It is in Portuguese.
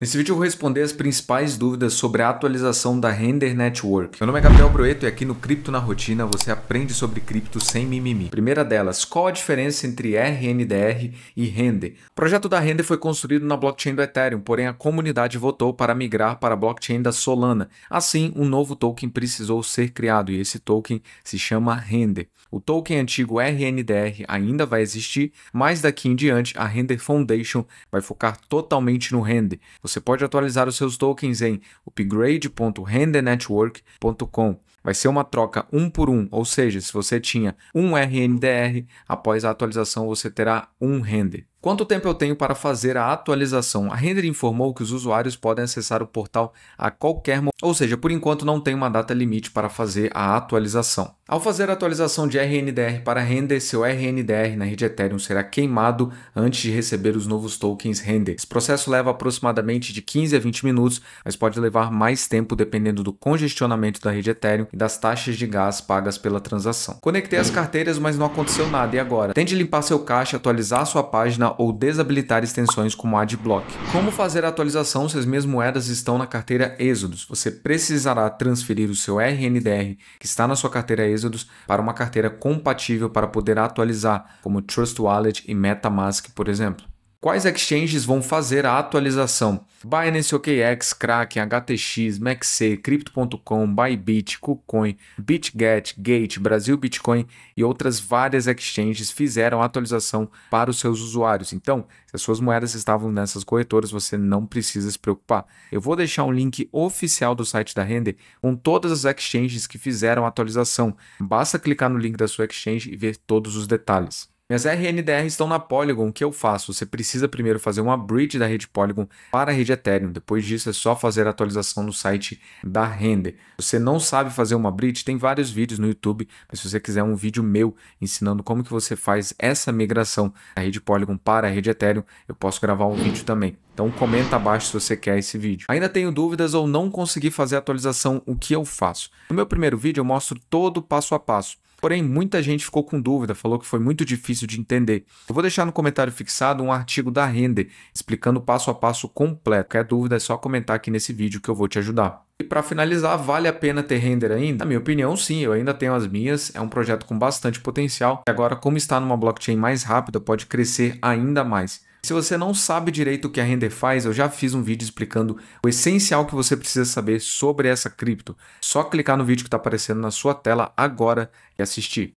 Nesse vídeo eu vou responder as principais dúvidas sobre a atualização da Render Network. Meu nome é Gabriel Broeto e aqui no Cripto na Rotina você aprende sobre cripto sem mimimi. Primeira delas, qual a diferença entre RNDR e Render? O projeto da Render foi construído na blockchain do Ethereum, porém a comunidade votou para migrar para a blockchain da Solana. Assim, um novo token precisou ser criado e esse token se chama Render. O token antigo RNDR ainda vai existir, mas daqui em diante a Render Foundation vai focar totalmente no Render. Você pode atualizar os seus tokens em upgrade.rendenetwork.com Vai ser uma troca um por um, ou seja, se você tinha um RNDR, após a atualização você terá um render. Quanto tempo eu tenho para fazer a atualização? A Render informou que os usuários podem acessar o portal a qualquer momento, ou seja, por enquanto não tem uma data limite para fazer a atualização. Ao fazer a atualização de RNDR para Render, seu RNDR na rede Ethereum será queimado antes de receber os novos tokens Render. Esse processo leva aproximadamente de 15 a 20 minutos, mas pode levar mais tempo dependendo do congestionamento da rede Ethereum e das taxas de gás pagas pela transação. Conectei as carteiras, mas não aconteceu nada. E agora? Tente limpar seu caixa, atualizar sua página ou desabilitar extensões como AdBlock. Como fazer a atualização se as minhas moedas estão na carteira Exodus? Você precisará transferir o seu RNDR que está na sua carteira Exodus para uma carteira compatível para poder atualizar, como Trust Wallet e MetaMask, por exemplo. Quais exchanges vão fazer a atualização? Binance, OKX, Kraken, HTX, MexC, Crypto.com, Bybit, KuCoin, BitGet, Gate, Brasil Bitcoin e outras várias exchanges fizeram a atualização para os seus usuários. Então, se as suas moedas estavam nessas corretoras, você não precisa se preocupar. Eu vou deixar um link oficial do site da Render com todas as exchanges que fizeram a atualização. Basta clicar no link da sua exchange e ver todos os detalhes. Minhas RNDR estão na Polygon, o que eu faço? Você precisa primeiro fazer uma bridge da rede Polygon para a rede Ethereum. Depois disso é só fazer a atualização no site da Render. Você não sabe fazer uma bridge? Tem vários vídeos no YouTube, mas se você quiser um vídeo meu ensinando como que você faz essa migração da rede Polygon para a rede Ethereum, eu posso gravar um vídeo também. Então comenta abaixo se você quer esse vídeo. Ainda tenho dúvidas ou não consegui fazer a atualização, o que eu faço? No meu primeiro vídeo eu mostro todo o passo a passo. Porém, muita gente ficou com dúvida, falou que foi muito difícil de entender. Eu vou deixar no comentário fixado um artigo da Render explicando passo a passo completo. Qualquer dúvida é só comentar aqui nesse vídeo que eu vou te ajudar. E para finalizar, vale a pena ter render ainda? Na minha opinião, sim, eu ainda tenho as minhas. É um projeto com bastante potencial. E agora, como está numa blockchain mais rápida, pode crescer ainda mais. Se você não sabe direito o que a Render faz, eu já fiz um vídeo explicando o essencial que você precisa saber sobre essa cripto. Só clicar no vídeo que está aparecendo na sua tela agora e assistir.